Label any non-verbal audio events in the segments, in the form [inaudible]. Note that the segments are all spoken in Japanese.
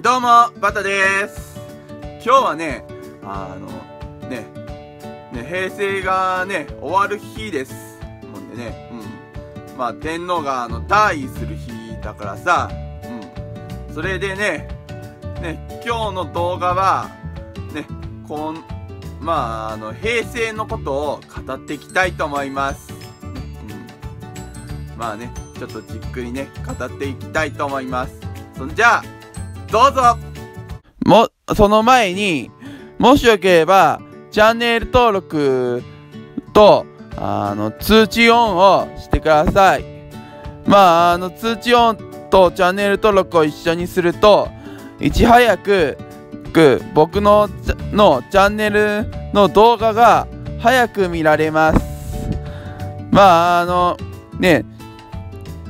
どうも、バタです。今日はね、あの、ね、ね、平成がね、終わる日です。もんでね、うん。まあ、天皇が、あの、退位する日だからさ、うん。それでね、ね、今日の動画は、ね、こん、まあ、あの、平成のことを語っていきたいと思います。うん。まあね、ちょっとじっくりね、語っていきたいと思います。そんじゃあ、どうぞも、その前に、もしよければ、チャンネル登録と、あの、通知オンをしてください。まあ、あの、通知オンとチャンネル登録を一緒にすると、いち早く、僕ののチャンネルの動画が早く見られます。まあ、あの、ね、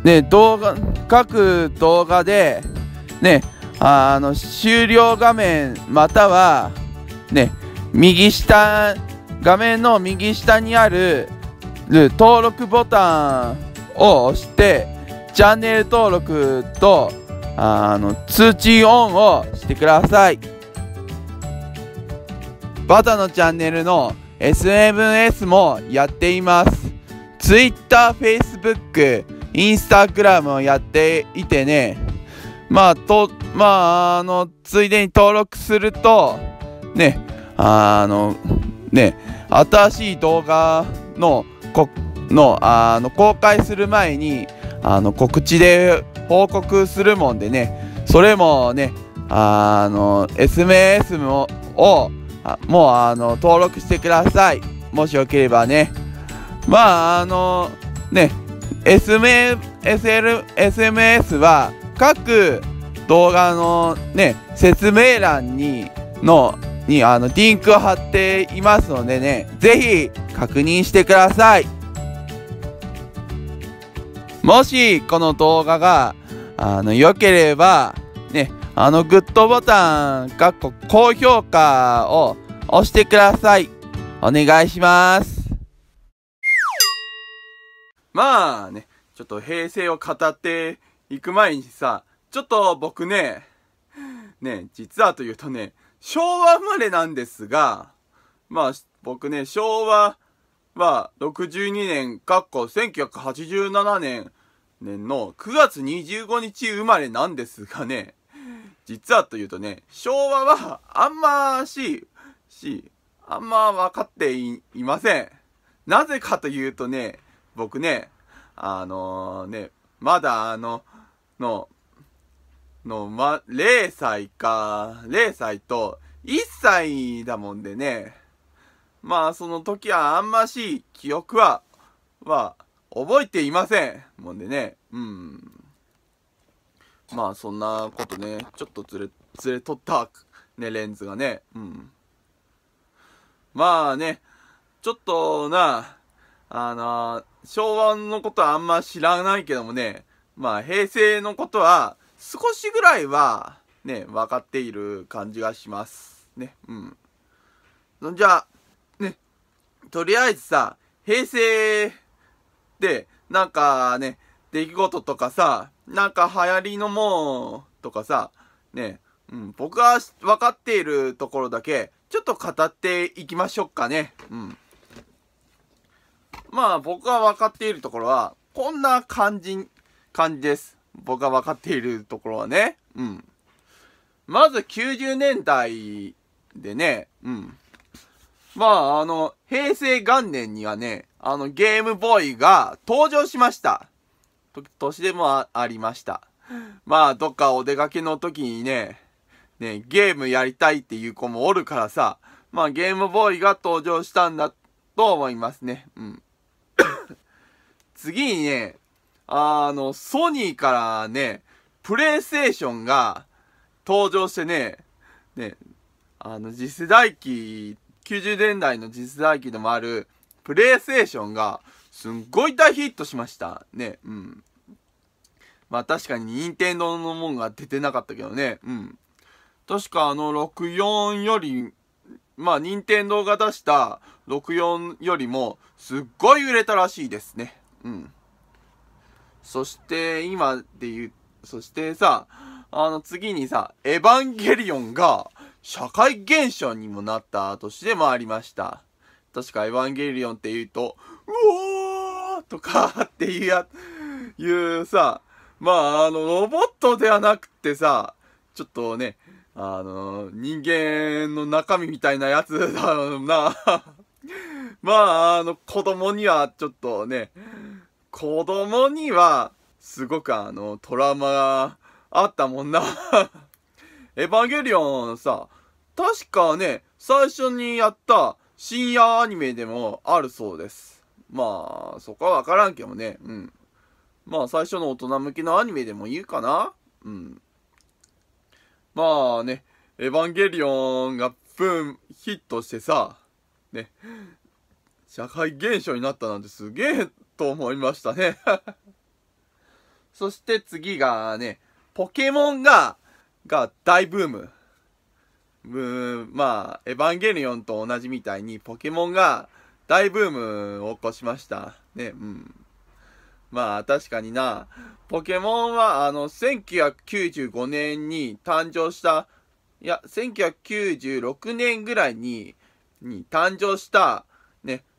ね、動画、各動画で、ね、あの終了画面またはね右下画面の右下にある登録ボタンを押してチャンネル登録とあの通知オンをしてくださいバタのチャンネルの SNS もやっています Twitter、Facebook、Instagram をやっていてねまあ、と、まあ、あの、ついでに登録すると、ね、あの、ね、新しい動画の、この、あの、公開する前に、あの、告知で報告するもんでね、それもね、あの、SMS も、を、もう、あの、登録してください。もしよければね。まあ、あの、ね、SM、SL、SMS は、各動画のね、説明欄に、の、に、あの、リンクを貼っていますのでね、ぜひ確認してください。もし、この動画が、あの、良ければ、ね、あの、グッドボタン、かっこ、高評価を押してください。お願いします。まあね、ちょっと平成を語って行く前にさ、ちょっと僕ね、ね、実はというとね、昭和生まれなんですが、まあ、僕ね、昭和は62年、かっこ1987年、年の9月25日生まれなんですがね、実はというとね、昭和はあんまし、し、あんま分かっていません。なぜかというとね、僕ね、あのー、ね、まだあの、の、の、ま、0歳か、0歳と1歳だもんでね、まあその時はあんましい記憶は、は、覚えていませんもんでね、うん。まあそんなことね、ちょっとずれ、ずれとった、ね、レンズがね、うん。まあね、ちょっとな、あの昭和のことはあんま知らないけどもね、まあ平成のことは少しぐらいはね、分かっている感じがします。ね、うん。そんじゃ、ね、とりあえずさ、平成で、なんかね、出来事とかさ、なんか流行りのもんとかさ、ね、うん、僕が分かっているところだけ、ちょっと語っていきましょうかね。うん。まあ僕が分かっているところは、こんな感じ感じです。僕が分かっているところはね。うん。まず90年代でね、うん。まあ、あの、平成元年にはね、あの、ゲームボーイが登場しました。と年でもありました。まあ、どっかお出かけの時にね、ね、ゲームやりたいっていう子もおるからさ、まあ、ゲームボーイが登場したんだと思いますね。うん。[coughs] 次にね、あの、ソニーからね、プレイステーションが登場してね、ね、あの、次世代機、90年代の次世代機でもある、プレイステーションが、すんごい大ヒットしました。ね、うん。まあ確かに任天堂のもんが出てなかったけどね、うん。確かあの64より、まあ任天堂が出した64よりも、すっごい売れたらしいですね。うん。そして今で言う、そしてさ、あの次にさ、エヴァンゲリオンが社会現象にもなった年でもありました。確かエヴァンゲリオンって言うと、うおーとかっていうや、いうさ、まああのロボットではなくてさ、ちょっとね、あの、人間の中身みたいなやつだろうな。まあ、あの、子供にはちょっとね、子供には、すごくあの、トラウマがあったもんな [laughs] エヴァンゲリオンさ、確かね、最初にやった深夜アニメでもあるそうです。まあ、そこはわからんけどね。うん。まあ、最初の大人向けのアニメでもいいかなうん。まあね、エヴァンゲリオンがブーンヒットしてさ、ね、社会現象になったなんてすげえと思いましたねそして次がね、ポケモンが、が大ブーム。うん、まあ、エヴァンゲリオンと同じみたいに、ポケモンが大ブームを起こしました。ね、うん。まあ、確かにな、ポケモンは、あの、1995年に誕生した、いや、1996年ぐらいに、に誕生した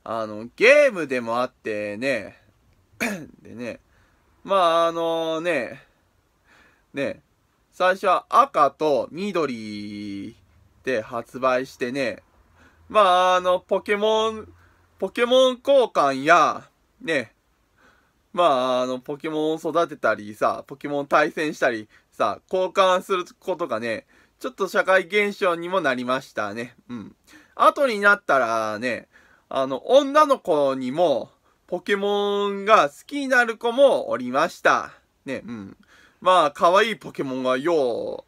あの、ゲームでもあってね、[coughs] でね、まああのね、ね、最初は赤と緑で発売してね、まああの、ポケモン、ポケモン交換や、ね、まああの、ポケモンを育てたりさ、ポケモン対戦したりさ、交換することがね、ちょっと社会現象にもなりましたね。うん。後になったらね、あの、女の子にも、ポケモンが好きになる子もおりました。ね、うん。まあ、可愛いポケモンがよ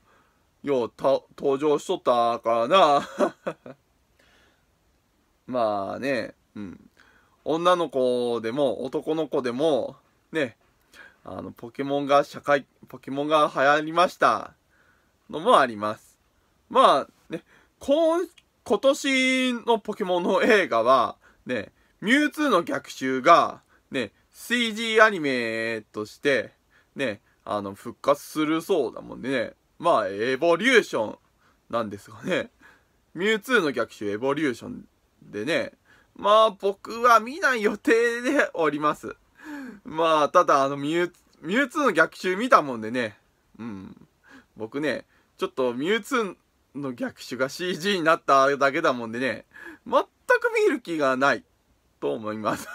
う、よう、登場しとったからな。[laughs] まあね、うん。女の子でも、男の子でも、ね、あの、ポケモンが社会、ポケモンが流行りました。のもあります。まあ、ね、今今年のポケモンの映画は、ね、ミュウツーの逆襲が、ね、CG アニメとして、ね、あの、復活するそうだもんね。まあ、エボリューションなんですがね。ミュウツーの逆襲エボリューションでね、まあ僕は見ない予定でおります。まあ、ただあのミュウ、ミュウツーの逆襲見たもんでね、うん。僕ね、ちょっとミュウツーの逆襲が CG になっただけだもんでね、全く見る気がないと思います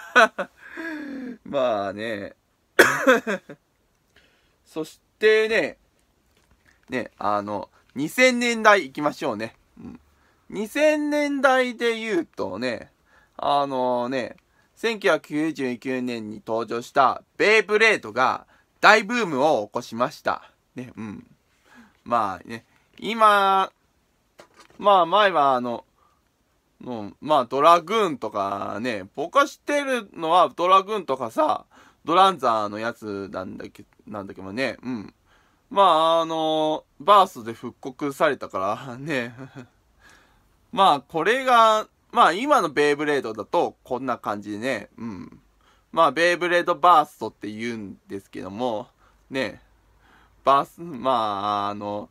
[laughs] まあね [laughs] そしてね、ね、あの、2000年代行きましょうね。うん、2000年代で言うとね、あのね、1999年に登場したベイブレードが大ブームを起こしました。ね、うん。まあね、今まあ前はあの、うん、まあドラグーンとかね、僕か知ってるのはドラグーンとかさ、ドランザーのやつなんだけなんだけどね、うん。まああの、バースで復刻されたからね、[laughs] まあこれが、まあ今のベイブレードだとこんな感じでね、うん。まあベイブレードバーストって言うんですけども、ね、バース、まああの、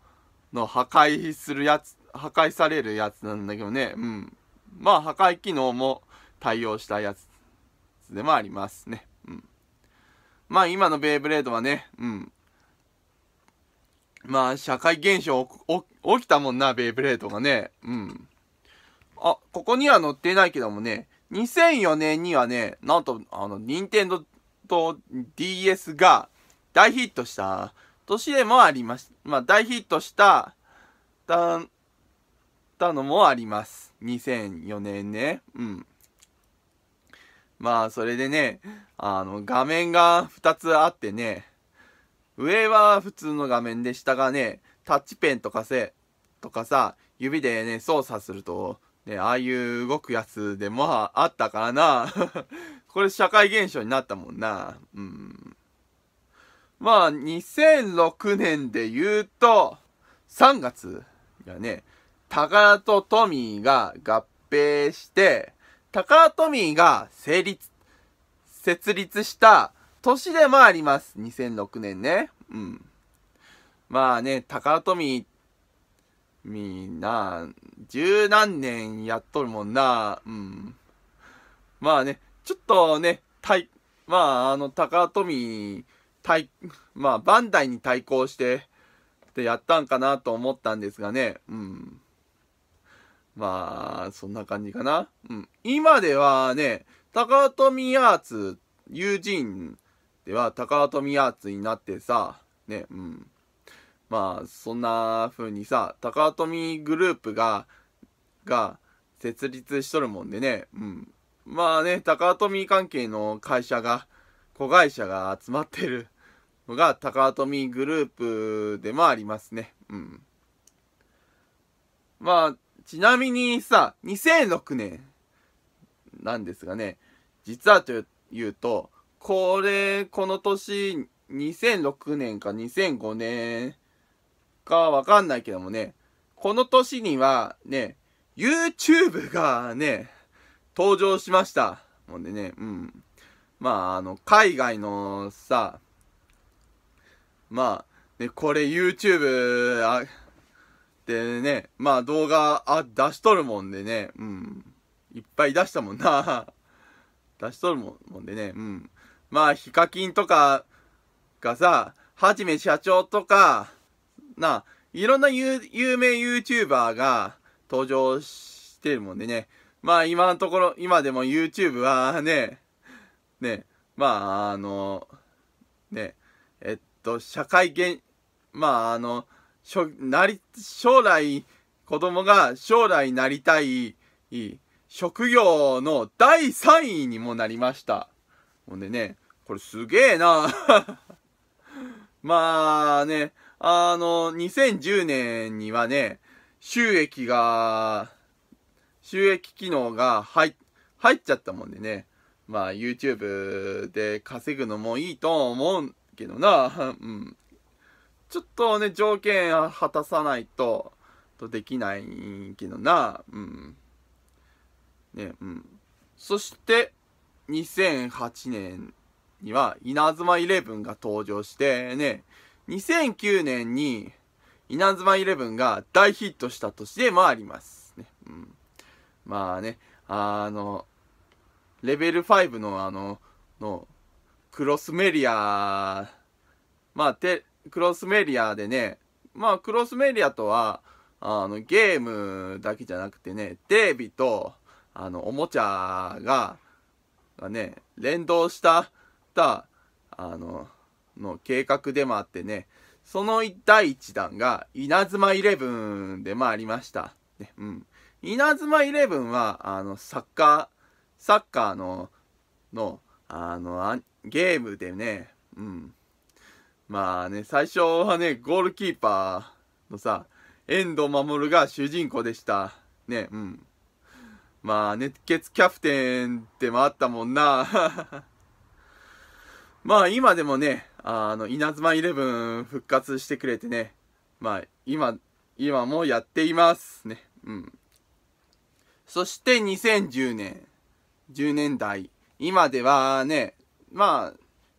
の破壊するやつ、破壊されるやつなんだけどね、うん。まあ、破壊機能も対応したやつでもありますね。うん。まあ、今のベイブレードはね、うん。まあ、社会現象起きたもんな、ベイブレードがね。うん。あ、ここには載ってないけどもね、2004年にはね、なんと、あの、任天堂と DS が大ヒットした年でもありました。まあ、大ヒットしたったのもあります。2004年ね。うん。まあ、それでね、あの、画面が2つあってね、上は普通の画面で、下がね、タッチペンとかせ、とかさ、指でね、操作すると、ね、ああいう動くやつでもあったからな。[laughs] これ社会現象になったもんな。うん。まあ、2006年で言うと、3月がね、宝とトミーが合併して、ラトミーが成立、設立した年でもあります。2006年ね。うん。まあね、ラトミー、みんな、十何年やっとるもんな。うん。まあね、ちょっとね、対、まああの、高富、対、まあバンダイに対抗して、でてやったんかなと思ったんですがね、うん。まあ、そんな感じかな。うん。今ではね、高富アーツ、友人では高富アーツになってさ、ね、うん。まあ、そんな風にさ、高富グループが、が、設立しとるもんでね、うん。まあね、高富関係の会社が、子会社が集まってるのが高富グループでもありますね。うん。まあ、ちなみにさ、2006年なんですがね、実はというと、これ、この年、2006年か2005年かわかんないけどもね、この年にはね、YouTube がね、登場しました。もんでね、うん。まあ、あの、海外のさ、まあ、ね、これ YouTube、ってね、まあ動画あ出しとるもんでね、うん。いっぱい出したもんな。[laughs] 出しとるもんでね、うん。まあ、ヒカキンとかがさ、はじめ社長とか、な、いろんな有名 YouTuber が登場してるもんでね。まあ今のところ、今でも YouTube はね、ね、まああの、ね、えっと、社会現、まああの、なり、将来、子供が将来なりたい、職業の第3位にもなりました。ほんでね、これすげえな [laughs] まあね、あの、2010年にはね、収益が、収益機能が入入っちゃったもんでね、まあ YouTube で稼ぐのもいいと思うけどな、[laughs] うん。ちょっとね、条件果たさないと、とできないけどな、うん。ね、うん。そして、2008年には、稲妻イレブンが登場して、ね、2009年に、稲妻イレブンが大ヒットした年でもあります。ね、うん。まあね、あの、レベル5のあの、の、クロスメリア、まあ、て、クロスメディアでね、まあクロスメディアとは、あの、ゲームだけじゃなくてね、テレビと、あの、おもちゃが、がね、連動した、た、あの、の計画でもあってね、その第1弾が、稲妻イレブンでもありました。ね、うん。稲妻イレブンは、あの、サッカー、サッカーの、の、あの、ゲームでね、うん、まあね、最初はね、ゴールキーパーのさ、遠藤守が主人公でした。ね、うん。まあ、熱血キャプテンってもあったもんな。[laughs] まあ、今でもね、あの、稲妻イレブン復活してくれてね、まあ、今、今もやっていますね。うん。そして2010年、10年代、今ではね、まあ、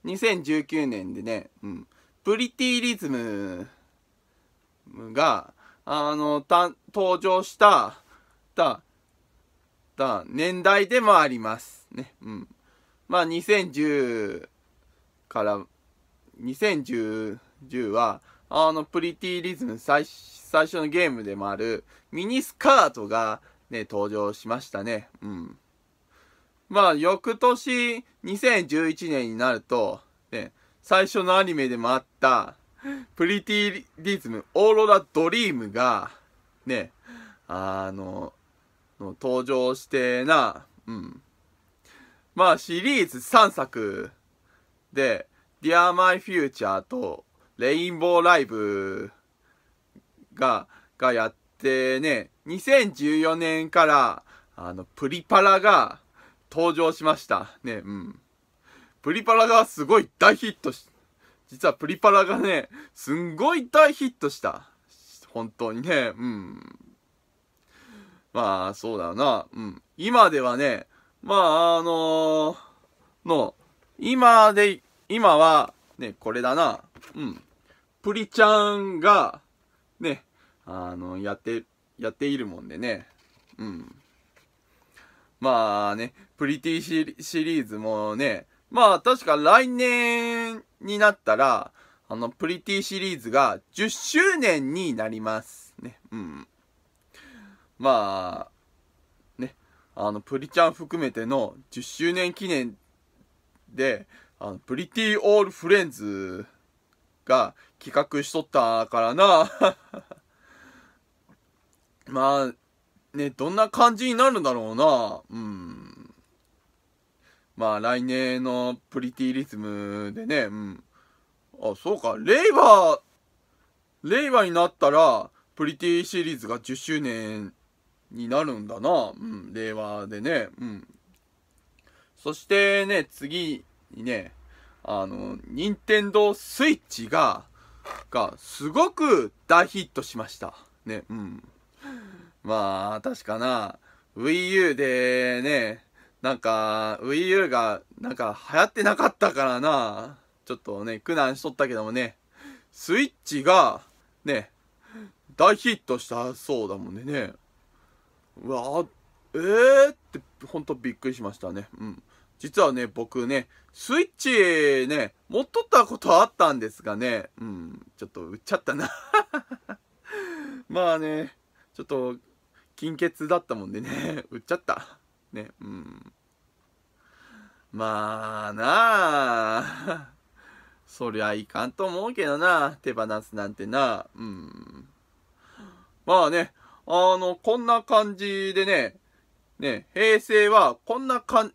2019年でね、うん。プリティリズムが、あの、た、登場した、た、た、年代でもあります。ね。うん。まあ、2010から、2010は、あの、プリティリズム最、最初のゲームでもある、ミニスカートが、ね、登場しましたね。うん。まあ、翌年、2011年になると、ね、最初のアニメでもあった、プリティリズム、オーロラドリームが、ね、あの、登場してな、うん。まあシリーズ3作で、Dear My Future とレインボーライブが、がやってね、2014年から、あの、プリパラが登場しました。ね、うん。プリパラがすごい大ヒットし、実はプリパラがね、すんごい大ヒットした。本当にね、うん。まあ、そうだよな、うん。今ではね、まあ、あのー、の、今で、今は、ね、これだな、うん。プリちゃんが、ね、あの、やって、やっているもんでね、うん。まあね、プリティシリーズもね、まあ確か来年になったら、あの、プリティシリーズが10周年になりますね。うん。まあ、ね、あの、プリちゃん含めての10周年記念で、あの、プリティオールフレンズが企画しとったからな。[laughs] まあ、ね、どんな感じになるんだろうな。うん。まあ来年のプリティリズムでね、うん。あ、そうか、レイバー、レイバーになったら、プリティシリーズが10周年になるんだな。うん、令和でね。うん。そしてね、次にね、あの、ニンテンドースイッチが、が、すごく大ヒットしました。ね、うん。まあ、確かな、Wii U でね、なんか WiiU がなんか流行ってなかったからなちょっとね苦難しとったけどもねスイッチがね大ヒットしたそうだもんねねうわえーってほんとびっくりしましたねうん実はね僕ねスイッチね持っとったことあったんですがねうんちょっと売っちゃったな [laughs] まあねちょっと金欠だったもんでね売っちゃったねうんまあなあ [laughs] そりゃいかんと思うけどな手放すなんてなうんまあねあのこんな感じでねね平成はこんな感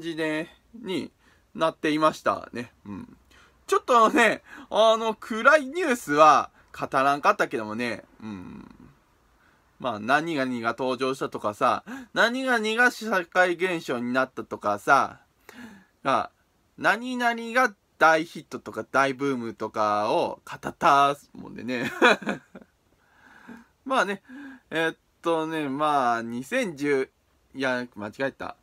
じでになっていましたねうんちょっとねあの暗いニュースは語らんかったけどもねうんまあ、何々が登場したとかさ、何々が社会現象になったとかさ、が、何々が大ヒットとか大ブームとかを語ったもんでね [laughs] まあね、えー、っとね、まあ、2010、いや、間違えた。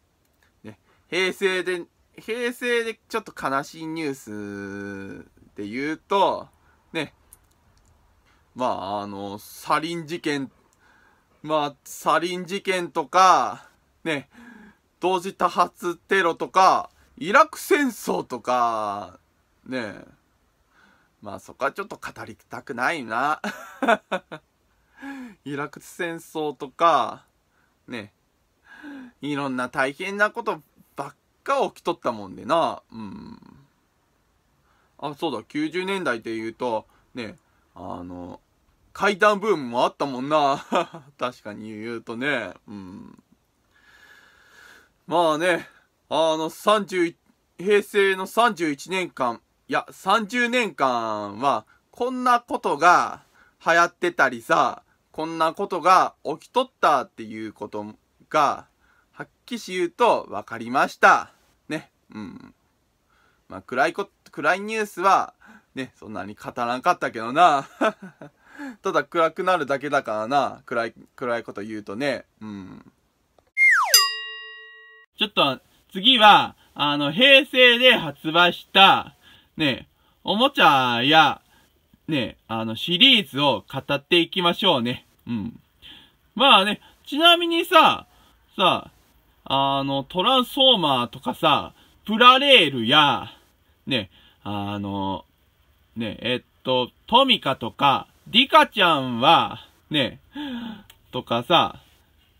ね、平成で、平成でちょっと悲しいニュースで言うと、ね、まあ、あの、サリン事件まあ、サリン事件とか、ね、同時多発テロとか、イラク戦争とか、ねまあそこはちょっと語りたくないな。[laughs] イラク戦争とか、ねいろんな大変なことばっか起きとったもんでな。うん。あ、そうだ、90年代で言うと、ねあの、階段ブームもあったもんな。[laughs] 確かに言うとね。うん。まあね、あの、31、平成の31年間、いや、30年間は、こんなことが流行ってたりさ、こんなことが起きとったっていうことが、はっきし言うと分かりました。ね。うん。まあ、暗いこ、暗いニュースは、ね、そんなに語らんかったけどな。[laughs] ただ暗くなるだけだからな暗い暗いこと言うとねうんちょっと次はあの平成で発売したねおもちゃやねあのシリーズを語っていきましょうねうんまあねちなみにささあのトランスフォーマーとかさプラレールやねあのねえっと、トミカとか、リカちゃんは、ね、とかさ、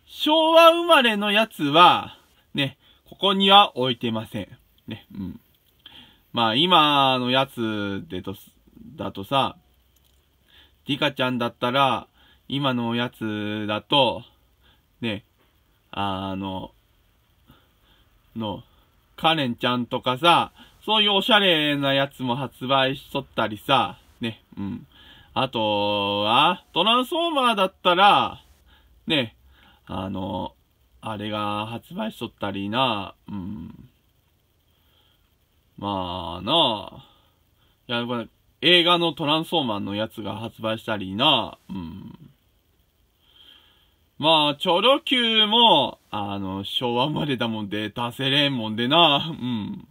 昭和生まれのやつは、ね、ここには置いてません。ね、うん。まあ、今のやつでと、だとさ、リカちゃんだったら、今のやつだと、ね、あの、の、カレンちゃんとかさ、そういうおしゃれなやつも発売しとったりさ、ね、うん。あとは、トランスフォーマーだったら、ね、あの、あれが発売しとったりな、うん。まあな、いや、これ、映画のトランスフォーマーのやつが発売したりな、うん。まあ、チョロ Q も、あの、昭和生まれだもんで出せれんもんでな、うん。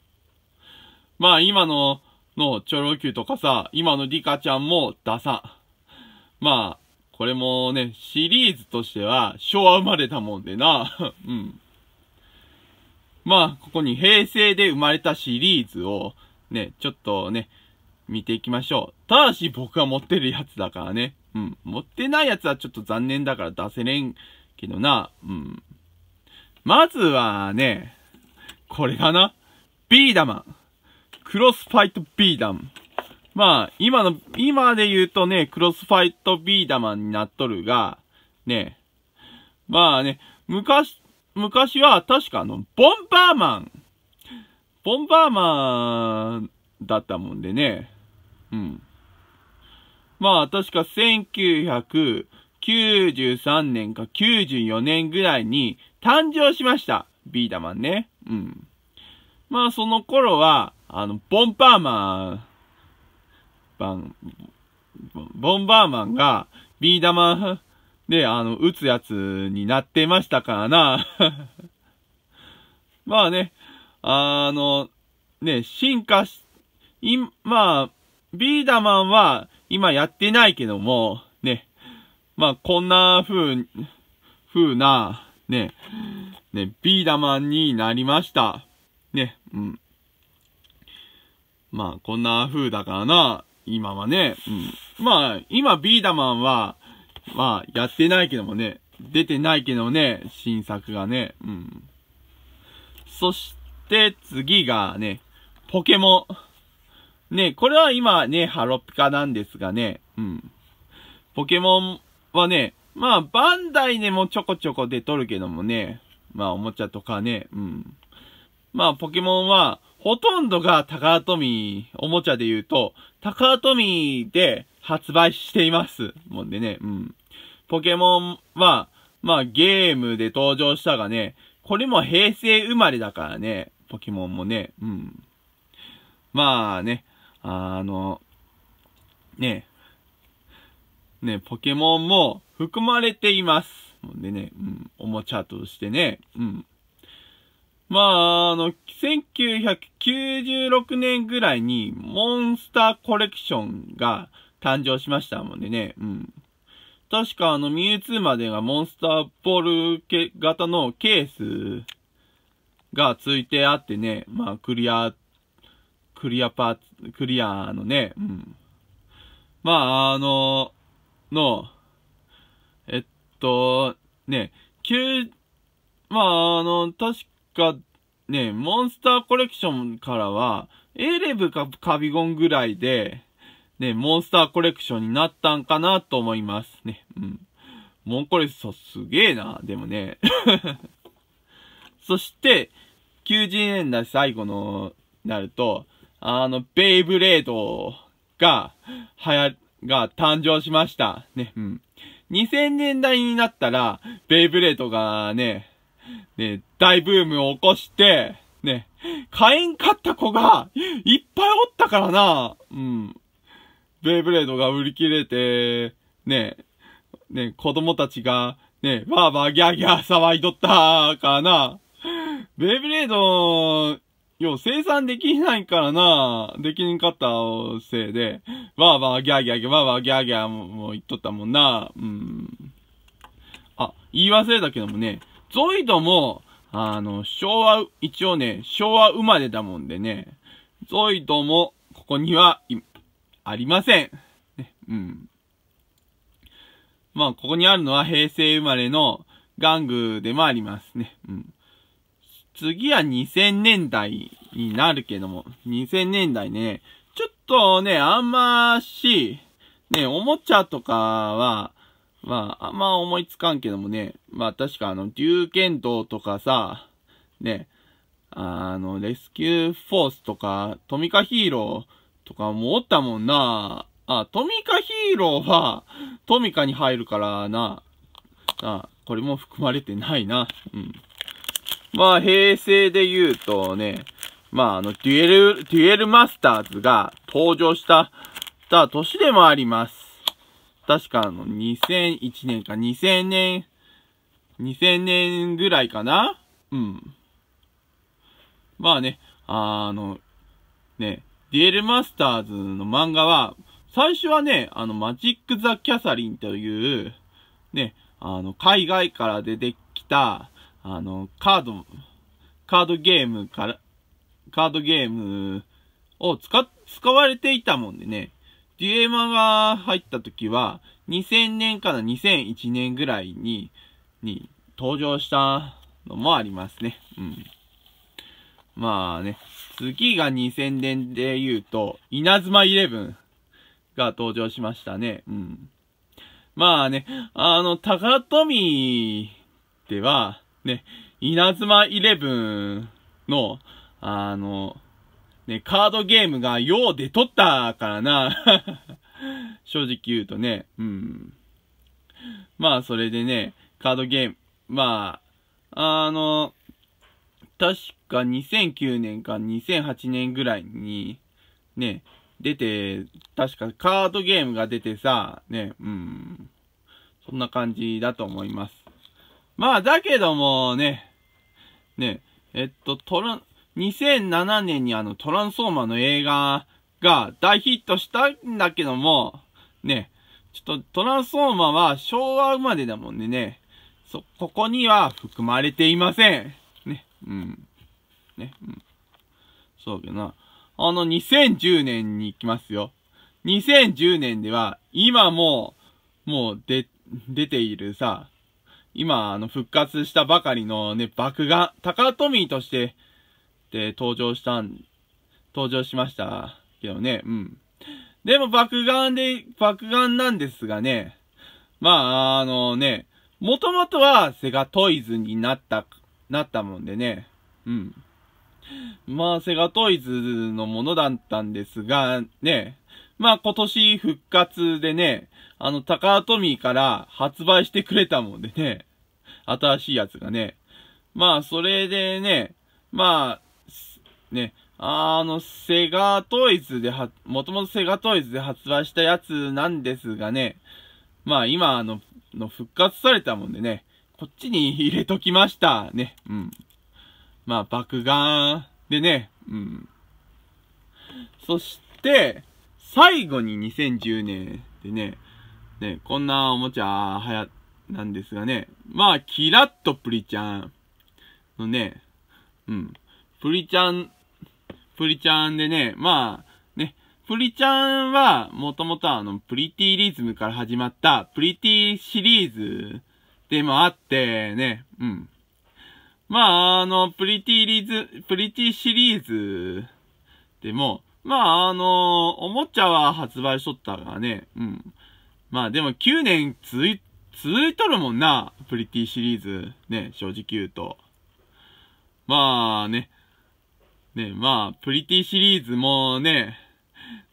まあ、今の、のチョロ Q とかさ、今のリカちゃんもダサ。まあ、これもね、シリーズとしては昭和生まれたもんでな。[laughs] うん。まあ、ここに平成で生まれたシリーズをね、ちょっとね、見ていきましょう。ただし僕は持ってるやつだからね。うん。持ってないやつはちょっと残念だから出せれんけどな。うん。まずはね、これかな。ビーダマン。クロスファイトビーダム。まあ、今の、今で言うとね、クロスファイトビーダマンになっとるが、ね、まあね、昔、昔は確かあの、ボンバーマン。ボンバーマンだったもんでね。うん。まあ確か1993年か94年ぐらいに誕生しました。ビーダマンね。うん。まあその頃は、あの、ボンバーマン、バン、ボンバーマンが、ビー玉で、あの、打つやつになってましたからな。[laughs] まあね、あの、ね、進化し、い、まあ、ビーダマンは今やってないけども、ね、まあこんな風、風な、ね、ね、ビーダマンになりました。ね、うん。まあ、こんな風だからな、今はね。うん。まあ、今、ビーダマンは、まあ、やってないけどもね、出てないけどね、新作がね。うん。そして、次がね、ポケモン。ね、これは今ね、ハロピカなんですがね、うん。ポケモンはね、まあ、バンダイでもちょこちょこ出とるけどもね、まあ、おもちゃとかね、うん。まあ、ポケモンは、ほとんどがタカトミー、おもちゃで言うと、タカトミーで発売しています。もんでね、うん。ポケモンは、まあゲームで登場したがね、これも平成生まれだからね、ポケモンもね、うん。まあね、あの、ね、ね、ポケモンも含まれています。もでね、うん、おもちゃとしてね、うん。まあ、あの、1996年ぐらいに、モンスターコレクションが誕生しましたもんね、うん。確かあの、ミュウツーまでがモンスターボール型のケースが付いてあってね、まあ、クリア、クリアパーツ、クリアのね、うん。まあ、あの、の、えっと、ね、9、まあ、あの、確か、ね、モンスターコレクションからは、エレブかカビゴンぐらいで、ね、モンスターコレクションになったんかなと思いますね。うん。モンコレソすげえな、でもね。[laughs] そして、90年代最後の、なると、あの、ベイブレードが、はや、が誕生しました。ね、うん。2000年代になったら、ベイブレードがね、[laughs] ね、大ブームを起こして、ね、買えんかった子が、いっぱいおったからな、うん。ベイブレードが売り切れて、ね、ね、子供たちが、ね、バーバーギャーギャー騒いとったからな。ベイブレード、よ、生産できないからな、できんかったせいで、バーバーギャーギャーギャー、バーバーギャーギャーもも言っとったもんな、うん。あ、言い忘れたけどもね、ゾイドも、あの、昭和、一応ね、昭和生まれだもんでね、ゾイドも、ここには、ありません。ね、うん。まあ、ここにあるのは平成生まれの玩具でもありますね。うん。次は2000年代になるけども、2000年代ね、ちょっとね、あんまし、ね、おもちゃとかは、まあ、あんま思いつかんけどもね、まあ確かあの、龍剣道とかさ、ね、あの、レスキューフォースとか、トミカヒーローとかもおったもんな。あ、トミカヒーローは、トミカに入るからな。あ、これも含まれてないな。うん。まあ、平成で言うとね、まあ、あの、デュエル、デュエルマスターズが登場した、た年でもあります。確かあの、2001年か、2000年、2000年ぐらいかなうん。まあね、あの、ね、デュエルマスターズの漫画は、最初はね、あの、マジック・ザ・キャサリンという、ね、あの、海外から出てきた、あの、カード、カードゲームから、カードゲームを使、使われていたもんでね、デュエマが入った時は、2000年から2001年ぐらいに、に登場したのもありますね。うん。まあね、次が2000年で言うと、稲妻イレブンが登場しましたね。うん。まあね、あの、高富では、ね、稲妻イレブンの、あの、ね、カードゲームがようでとったからな。[laughs] 正直言うとね、うん。まあ、それでね、カードゲーム、まあ、あの、確か2009年か2008年ぐらいに、ね、出て、確かカードゲームが出てさ、ね、うん。そんな感じだと思います。まあ、だけどもね、ね、えっと、トロン、2007年にあのトランソーマーの映画が大ヒットしたんだけども、ね、ちょっとトランスフォーマーは昭和生まれだもんでね、そ、ここには含まれていません。ね、うん。ね、うん。そうけどな。あの、2010年に行きますよ。2010年では、今も、もう、で、出ているさ、今、あの、復活したばかりのね、爆ト高富としてって登場したん、登場しましたけどね、うん。でも爆眼で、爆眼なんですがね、まあ、あのね、もともとはセガトイズになった、なったもんでね、うん。まあ、セガトイズのものだったんですが、ね、まあ今年復活でね、あの、タカアトミーから発売してくれたもんでね、新しいやつがね。まあ、それでね、まあ、ね、あの、セガトイズでは、もともとセガトイズで発売したやつなんですがね、まあ今あの、の復活されたもんでね、こっちに入れときました。ね、うん。まあ爆眼でね、うん。そして、最後に2010年でね、ね、こんなおもちゃ、はや、なんですがね、まあ、キラッとプリちゃんのね、うん、プリちゃんプリちゃんでね、まあ、ね、プリちゃんは、もともとあの、プリティリズムから始まった、プリティシリーズでもあってね、うん。まあ、あの、プリティリズ、プリティシリーズでも、まあ、あの、おもちゃは発売しとったからね、うん。まあ、でも9年続い、続いとるもんな、プリティシリーズ。ね、正直言うと。まあね、ね、まあ、プリティシリーズもね、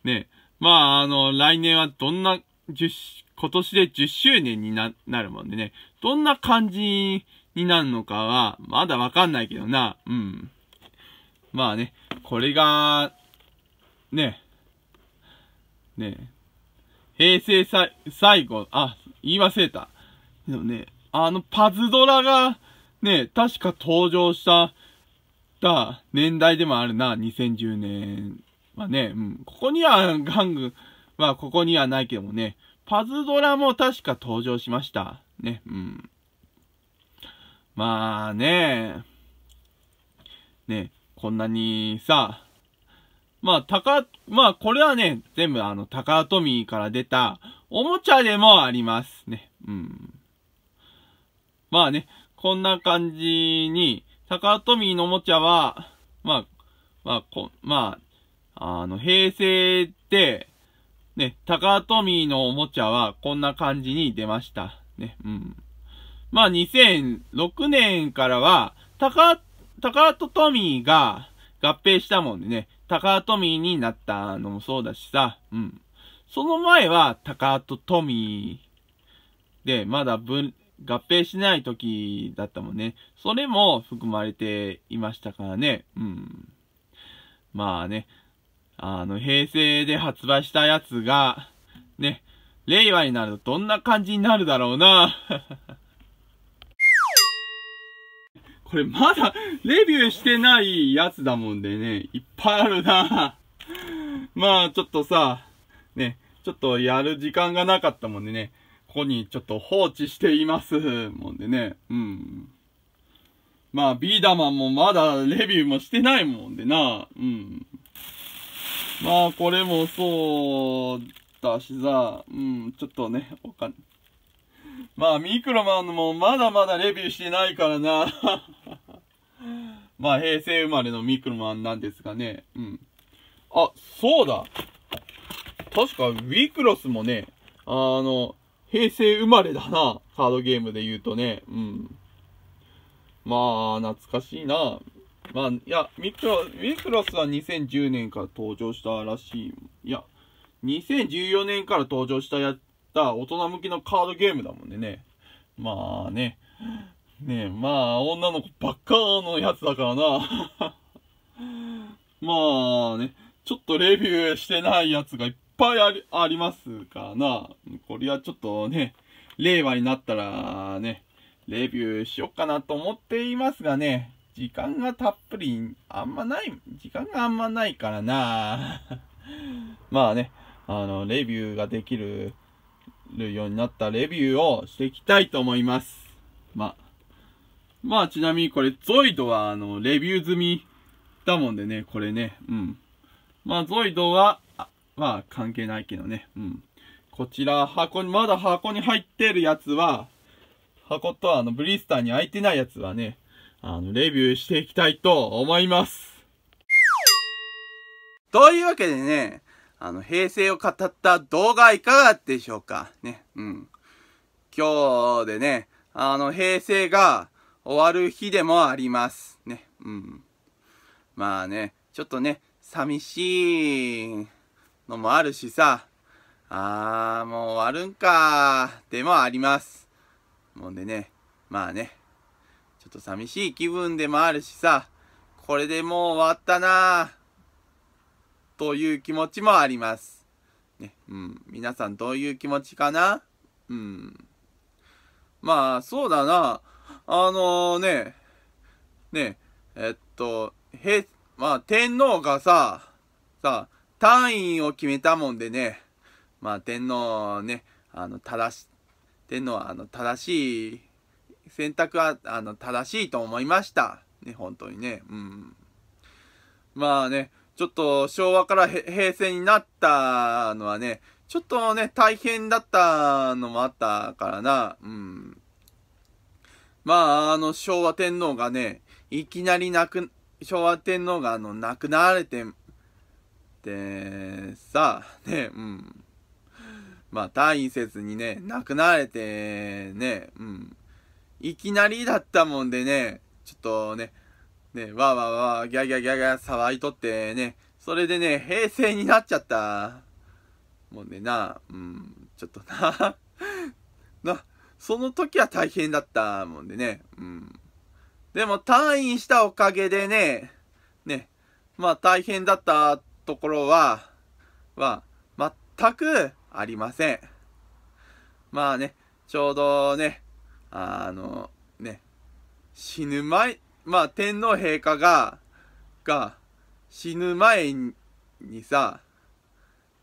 ね、まあ、あの、来年はどんな、今年で10周年にな、なるもんでね、どんな感じになるのかは、まだわかんないけどな、うん。まあね、これが、ね、ね、平成さ最後、あ、言い忘れた。でもね、あの、パズドラが、ね、確か登場したた年代でもあるな、2010年はね。うん、ここにはガングはここにはないけどもね、パズドラも確か登場しました。ね、うん。まあね、ね、こんなにさ、まあ、高、まあ、これはね、全部あの、高富から出た、おもちゃでもありますね。うん。まあね、こんな感じに、高富のおもちゃは、まあ、まあ、こ、まあ、あの、平成で、ね、高富のおもちゃはこんな感じに出ました。ね、うん。まあ、2006年からは、高、ミ富が合併したもんでね、高富になったのもそうだしさ、うん。その前は高富で、まだ分、合併しない時だったもんね。それも含まれていましたからね。うん。まあね、あの、平成で発売したやつが、ね、令和になるとどんな感じになるだろうな。[laughs] これまだレビューしてないやつだもんでね、いっぱいあるな。まあちょっとさ、ね、ちょっとやる時間がなかったもんでね、ここにちょっと放置していますもんでね、うん。まあ、ビーダマンもまだレビューもしてないもんでな、うん。まあ、これもそうだしさ、うん、ちょっとね、おん。まあ、ミクロマンもまだまだレビューしてないからな。[laughs] まあ、平成生まれのミクロマンなんですがね、うん。あ、そうだ確か、ウィクロスもね、あの、平成生まれだな。カードゲームで言うとね。うん。まあ、懐かしいな。まあ、いや、ミクロミクロスは2010年から登場したらしい。いや、2014年から登場したやった大人向きのカードゲームだもんね。まあね。ねえ、まあ、女の子ばっかのやつだからな。[laughs] まあね、ちょっとレビューしてないやつがいっぱいありありますかな。これはちょっとね、令和になったらね、レビューしよっかなと思っていますがね、時間がたっぷり、あんまない、時間があんまないからな。[laughs] まあね、あの、レビューができるようになったレビューをしていきたいと思います。まあ、まあちなみにこれ、ゾイドはあの、レビュー済みだもんでね、これね、うん。まあ、ゾイドは、あ関係ないけどね。うん。こちら、箱に、まだ箱に入ってるやつは、箱とあの、ブリスターに開いてないやつはね、あの、レビューしていきたいと思います。というわけでね、あの、平成を語った動画いかがでしょうかね、うん。今日でね、あの、平成が終わる日でもあります。ね、うん。まあね、ちょっとね、寂しい。のもあるしさ、あー、もう終わるんかー、でもあります。もんでね、まあね、ちょっと寂しい気分でもあるしさ、これでもう終わったなー、という気持ちもあります。ね、うん、皆さんどういう気持ちかなうん。まあ、そうだな、あのー、ね、ね、えっと、へ、まあ、天皇がさ、さ、単位を決めたもんでね、まあ天皇ね、あの正し、天皇はあの正しい、選択はあの正しいと思いました。ね、本当にね。うん。まあね、ちょっと昭和から平成になったのはね、ちょっとね、大変だったのもあったからな。うん。まあ、あの、昭和天皇がね、いきなり亡く、昭和天皇があの、亡くなられてでさあねうんまあせずにね亡くなれてねうんいきなりだったもんでねちょっとねねわーわーわーギャギャギャギャ騒いとってねそれでね平成になっちゃったもんでなうんちょっとな [laughs] なその時は大変だったもんでねうんでも退院したおかげでねねまあ大変だったってところは、は、全くありません。まあね、ちょうどね、あの、ね、死ぬ前、まあ天皇陛下が、が、死ぬ前にさ、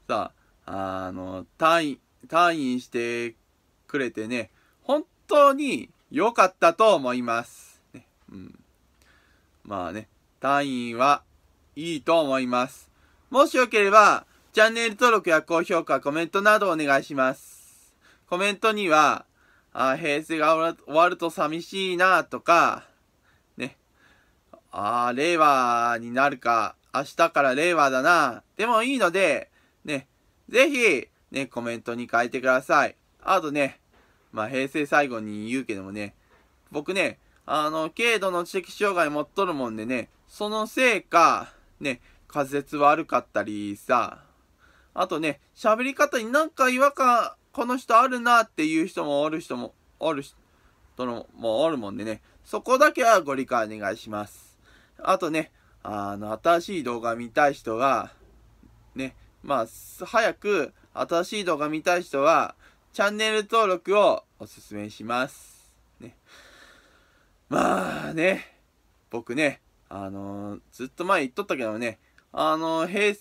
さ、あの、退院、退院してくれてね、本当に良かったと思います。ね、うん。まあね、退院はいいと思います。もしよければ、チャンネル登録や高評価、コメントなどお願いします。コメントには、あ平成が終わると寂しいなとか、ね、あ令和になるか、明日から令和だなでもいいので、ね、ぜひ、ね、コメントに書いてください。あとね、まあ、平成最後に言うけどもね、僕ね、あの、軽度の知的障害持っとるもんでね、そのせいか、ね、滑舌悪かったりさ、あとね、喋り方になんか違和感、この人あるなっていう人もおる人も、おる人のもおるもんでね、そこだけはご理解お願いします。あとね、あの、新しい動画見たい人が、ね、まあ、早く新しい動画見たい人は、チャンネル登録をおすすめします。ね。まあね、僕ね、あのー、ずっと前言っとったけどね、あの、平、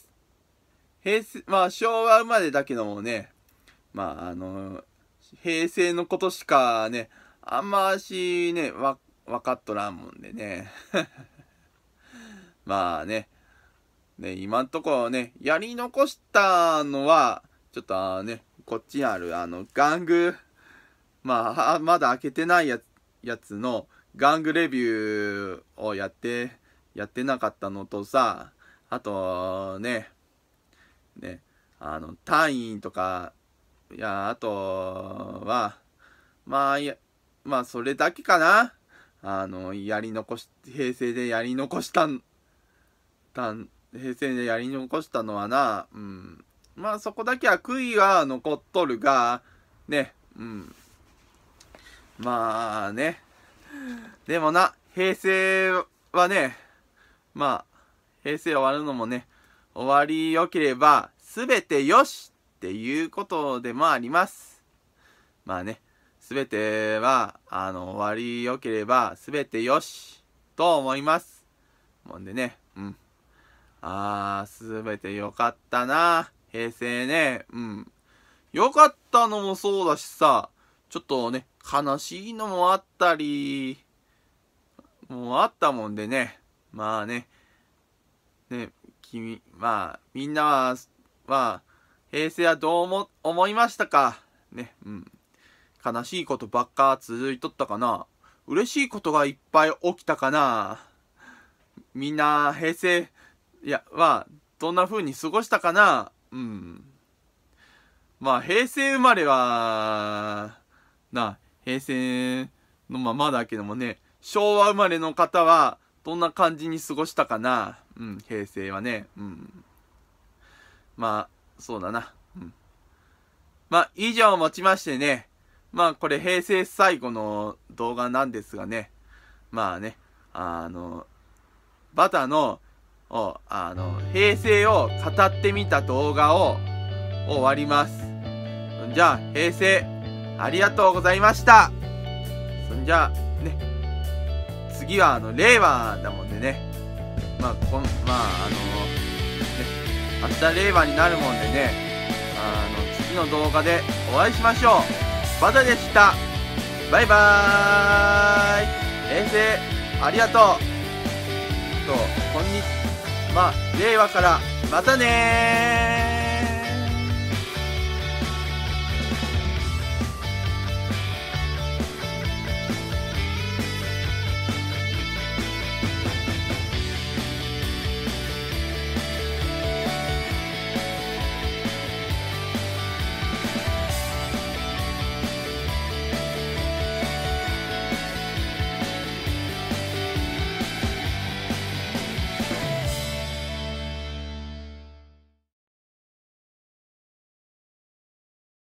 平成、まあ昭和生まれだけどもね、まああの、平成のことしかね、あんましね、わ、分かっとらんもんでね。[laughs] まあね、ね、今んところね、やり残したのは、ちょっとあね、こっちにある、あの、玩具、まあ、まだ開けてないややつの、玩具レビューをやって、やってなかったのとさ、あとね、ね、あの、単位とか、いや、あとは、まあ、いや、まあ、それだけかな。あの、やり残し、平成でやり残したん、たん、平成でやり残したのはな、うん。まあ、そこだけは悔いは残っとるが、ね、うん。まあね。でもな、平成はね、まあ、平成終わるのもね、終わり良ければ、全てよしっていうことでもあります。まあね、全ては、あの、終わり良ければ、全てよしと思います。もんでね、うん。あー、全て良かったな。平成ね、うん。良かったのもそうだしさ、ちょっとね、悲しいのもあったり、もうあったもんでね、まあね、ね、君、まあ、みんなは、まあ、平成はどう思、思いましたかね、うん。悲しいことばっか続いとったかな嬉しいことがいっぱい起きたかなみんな、平成、いや、は、どんな風に過ごしたかなうん。まあ、平成生まれは、な、平成のままだけどもね、昭和生まれの方は、どんな感じに過ごしたかな。うん、平成はね。うん。まあ、そうだな。うん。まあ、以上をもちましてね、まあ、これ平成最後の動画なんですがね、まあね、あの、バタの、を、あの、平成を語ってみた動画を、終わります。じゃあ、平成、ありがとうございました。そんじゃ、ね。次はあの令和だもんでねまあこんまああのね明日令和になるもんでねあの次の動画でお会いしましょうバタでしたバイバーイ衛星ありがとうとこんにまあ令和からまたねー